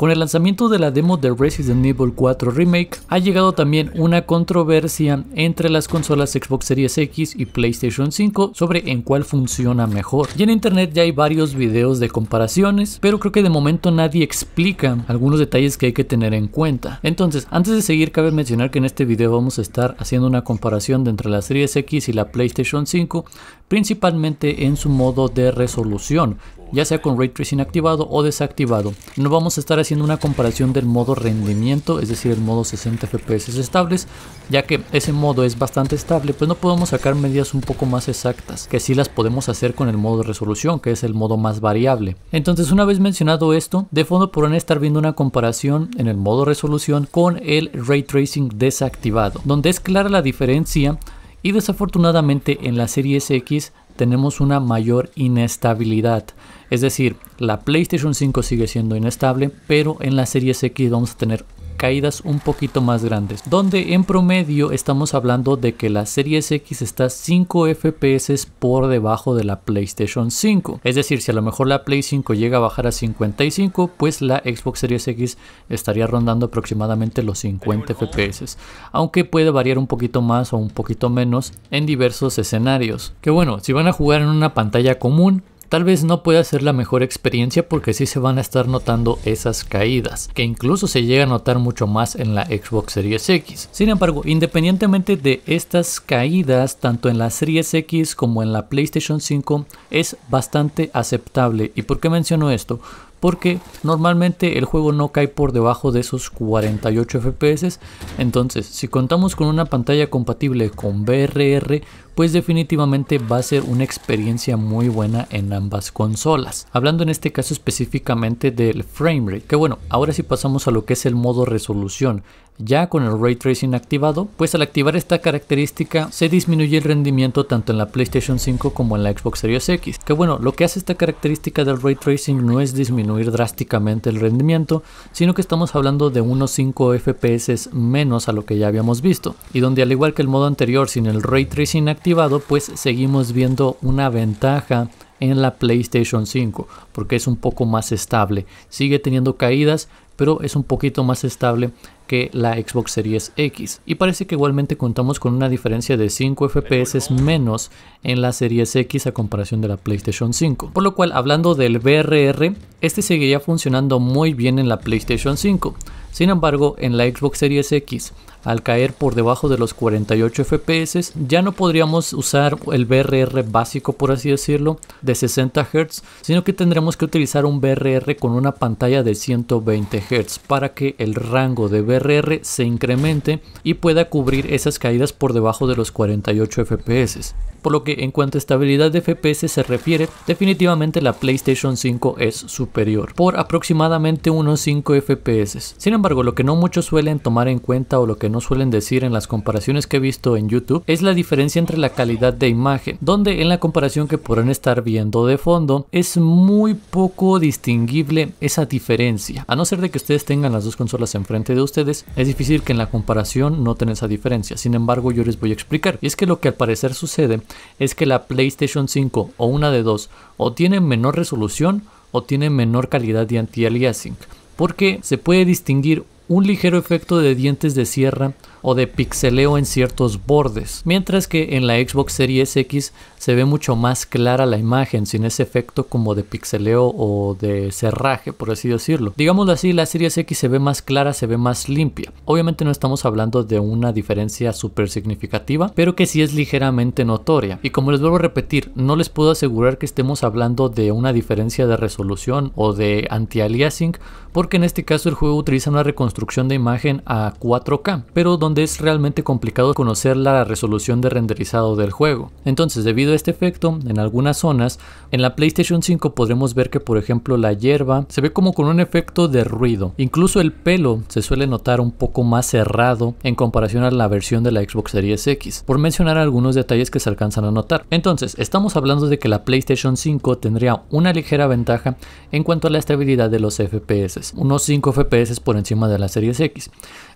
Con el lanzamiento de la demo de Resident Evil 4 Remake, ha llegado también una controversia entre las consolas Xbox Series X y PlayStation 5 sobre en cuál funciona mejor. Y en internet ya hay varios videos de comparaciones, pero creo que de momento nadie explica algunos detalles que hay que tener en cuenta. Entonces, antes de seguir, cabe mencionar que en este video vamos a estar haciendo una comparación de entre la Series X y la PlayStation 5, principalmente en su modo de resolución, ya sea con Ray Tracing activado o desactivado. No vamos a estar haciendo una comparación del modo rendimiento, es decir, el modo 60 FPS estables, ya que ese modo es bastante estable, pues no podemos sacar medidas un poco más exactas, que sí las podemos hacer con el modo resolución, que es el modo más variable. Entonces, una vez mencionado esto, de fondo podrán estar viendo una comparación en el modo resolución con el Ray Tracing desactivado, donde es clara la diferencia y desafortunadamente en la serie SX tenemos una mayor inestabilidad. Es decir, la PlayStation 5 sigue siendo inestable, pero en la Series X vamos a tener caídas un poquito más grandes, donde en promedio estamos hablando de que la Series X está 5 FPS por debajo de la PlayStation 5. Es decir, si a lo mejor la Play 5 llega a bajar a 55, pues la Xbox Series X estaría rondando aproximadamente los 50 FPS, aunque puede variar un poquito más o un poquito menos en diversos escenarios. Que bueno, si van a jugar en una pantalla común, Tal vez no pueda ser la mejor experiencia porque sí se van a estar notando esas caídas, que incluso se llega a notar mucho más en la Xbox Series X. Sin embargo, independientemente de estas caídas, tanto en la Series X como en la PlayStation 5, es bastante aceptable. ¿Y por qué menciono esto? porque normalmente el juego no cae por debajo de esos 48 FPS. Entonces, si contamos con una pantalla compatible con VRR, pues definitivamente va a ser una experiencia muy buena en ambas consolas. Hablando en este caso específicamente del frame rate, que bueno, ahora si pasamos a lo que es el modo resolución. Ya con el ray tracing activado, pues al activar esta característica se disminuye el rendimiento tanto en la PlayStation 5 como en la Xbox Series X. Que bueno, lo que hace esta característica del ray tracing no es disminuir drásticamente el rendimiento, sino que estamos hablando de unos 5 FPS menos a lo que ya habíamos visto. Y donde al igual que el modo anterior sin el ray tracing activado, pues seguimos viendo una ventaja en la PlayStation 5, porque es un poco más estable. Sigue teniendo caídas, pero es un poquito más estable que la Xbox Series X. Y parece que igualmente contamos con una diferencia de 5 FPS menos en la Series X a comparación de la PlayStation 5. Por lo cual, hablando del BRR, este seguiría funcionando muy bien en la PlayStation 5. Sin embargo, en la Xbox Series X, al caer por debajo de los 48 fps ya no podríamos usar el BRR básico por así decirlo de 60 Hz sino que tendremos que utilizar un BRR con una pantalla de 120 Hz para que el rango de BRR se incremente y pueda cubrir esas caídas por debajo de los 48 fps por lo que en cuanto a estabilidad de FPS se refiere, definitivamente la PlayStation 5 es superior, por aproximadamente unos 5 FPS. Sin embargo, lo que no muchos suelen tomar en cuenta o lo que no suelen decir en las comparaciones que he visto en YouTube es la diferencia entre la calidad de imagen, donde en la comparación que podrán estar viendo de fondo es muy poco distinguible esa diferencia. A no ser de que ustedes tengan las dos consolas enfrente de ustedes, es difícil que en la comparación noten esa diferencia. Sin embargo, yo les voy a explicar. Y es que lo que al parecer sucede es que la PlayStation 5 o una de dos o tiene menor resolución o tiene menor calidad de anti-aliasing porque se puede distinguir un ligero efecto de dientes de sierra o de pixeleo en ciertos bordes, mientras que en la Xbox Series X se ve mucho más clara la imagen sin ese efecto como de pixeleo o de cerraje, por así decirlo. Digámoslo así, la Series X se ve más clara, se ve más limpia. Obviamente no estamos hablando de una diferencia súper significativa, pero que sí es ligeramente notoria. Y como les vuelvo a repetir, no les puedo asegurar que estemos hablando de una diferencia de resolución o de anti-aliasing, porque en este caso el juego utiliza una reconstrucción de imagen a 4K, pero donde es realmente complicado conocer la resolución de renderizado del juego. Entonces, debido a este efecto, en algunas zonas, en la PlayStation 5 podremos ver que por ejemplo la hierba se ve como con un efecto de ruido. Incluso el pelo se suele notar un poco más cerrado en comparación a la versión de la Xbox Series X, por mencionar algunos detalles que se alcanzan a notar. Entonces, estamos hablando de que la PlayStation 5 tendría una ligera ventaja en cuanto a la estabilidad de los FPS, unos 5 FPS por encima de la Series X,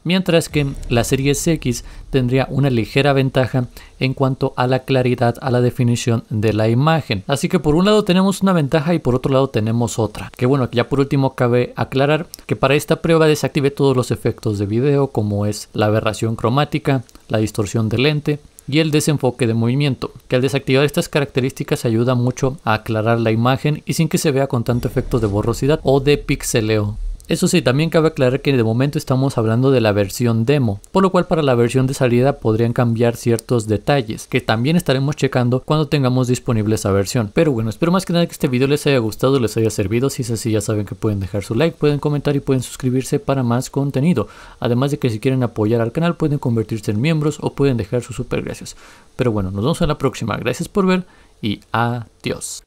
mientras que la Series X tendría una ligera ventaja en cuanto a la claridad a la definición de la imagen. Así que por un lado tenemos una ventaja y por otro lado tenemos otra. Que bueno, ya por último cabe aclarar que para esta prueba desactive todos los efectos de video como es la aberración cromática, la distorsión de lente, y el desenfoque de movimiento, que al desactivar estas características ayuda mucho a aclarar la imagen y sin que se vea con tanto efecto de borrosidad o de pixeleo. Eso sí, también cabe aclarar que de momento estamos hablando de la versión demo, por lo cual para la versión de salida podrían cambiar ciertos detalles, que también estaremos checando cuando tengamos disponible esa versión. Pero bueno, espero más que nada que este video les haya gustado, les haya servido, si es así ya saben que pueden dejar su like, pueden comentar y pueden suscribirse para más contenido, además de que si quieren apoyar al canal pueden convertirse en miembros o pueden dejar sus super gracias. Pero bueno, nos vemos en la próxima, gracias por ver y adiós.